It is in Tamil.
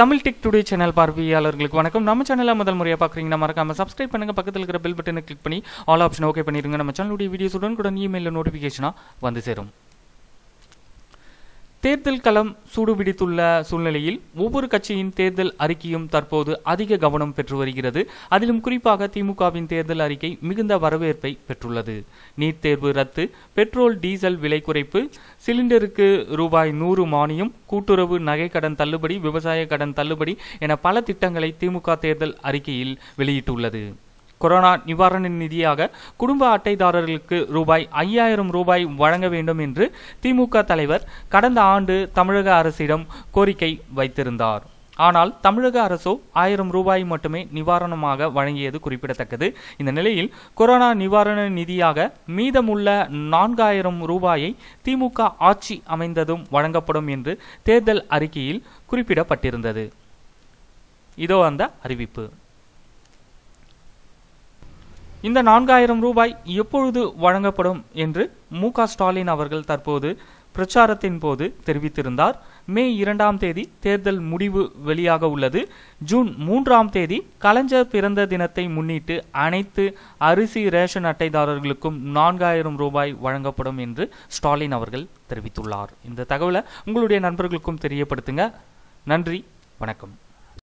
தமிழ் டெக் டுடே சேனல் பார்வையாளர்களுக்கு வணக்கம் நம்ம சேனலில் முதல் முறையாக பார்க்குறீங்கன்னா மறக்காம சப்ஸ்கிரைப் பண்ணுங்கள் பக்கத்தில் இருக்கிற பெல் பட்டனை கிளிக் பண்ணி ஆல் ஆப்ஷன் ஓகே பண்ணிடுங்க நம்ம சேனலுடைய வீடியோஸ் உடன் கூட இமெயிலில் நோட்டிஃபிகேஷனாக வந்து சேரும் தேர்தல் களம் சூடுபிடித்துள்ள சூழ்நிலையில் ஒவ்வொரு கட்சியின் தேர்தல் அறிக்கையும் தற்போது அதிக கவனம் பெற்று வருகிறது அதிலும் குறிப்பாக திமுகவின் தேர்தல் அறிக்கை மிகுந்த வரவேற்பை பெற்றுள்ளது நீட் தேர்வு ரத்து பெட்ரோல் டீசல் விலை குறைப்பு சிலிண்டருக்கு ரூபாய் நூறு மானியம் கூட்டுறவு நகை கடன் தள்ளுபடி விவசாய கடன் தள்ளுபடி என பல திட்டங்களை திமுக தேர்தல் அறிக்கையில் வெளியிட்டுள்ளது கொரோனா நிவாரண நிதியாக குடும்ப அட்டைதாரர்களுக்கு ரூபாய் ஐயாயிரம் ரூபாய் வழங்க வேண்டும் என்று திமுக தலைவர் கடந்த ஆண்டு தமிழக அரசிடம் கோரிக்கை வைத்திருந்தார் ஆனால் தமிழக அரசோ ஆயிரம் ரூபாய் மட்டுமே நிவாரணமாக வழங்கியது குறிப்பிடத்தக்கது இந்த நிலையில் கொரோனா நிவாரண நிதியாக மீதமுள்ள நான்காயிரம் ரூபாயை திமுக ஆட்சி அமைந்ததும் வழங்கப்படும் என்று தேர்தல் அறிக்கையில் குறிப்பிடப்பட்டிருந்தது இதோ அந்த அறிவிப்பு இந்த நான்காயிரம் ரூபாய் எப்பொழுது வழங்கப்படும் என்று மு ஸ்டாலின் அவர்கள் தற்போது பிரச்சாரத்தின் போது தெரிவித்திருந்தார் மே இரண்டாம் தேதி தேர்தல் முடிவு வெளியாக உள்ளது ஜூன் மூன்றாம் தேதி கலைஞர் பிறந்த தினத்தை முன்னிட்டு அனைத்து அரிசி ரேஷன் அட்டைதாரர்களுக்கும் நான்காயிரம் ரூபாய் வழங்கப்படும் என்று ஸ்டாலின் அவர்கள் தெரிவித்துள்ளார் இந்த தகவலை உங்களுடைய நண்பர்களுக்கும் தெரியப்படுத்துங்க நன்றி வணக்கம்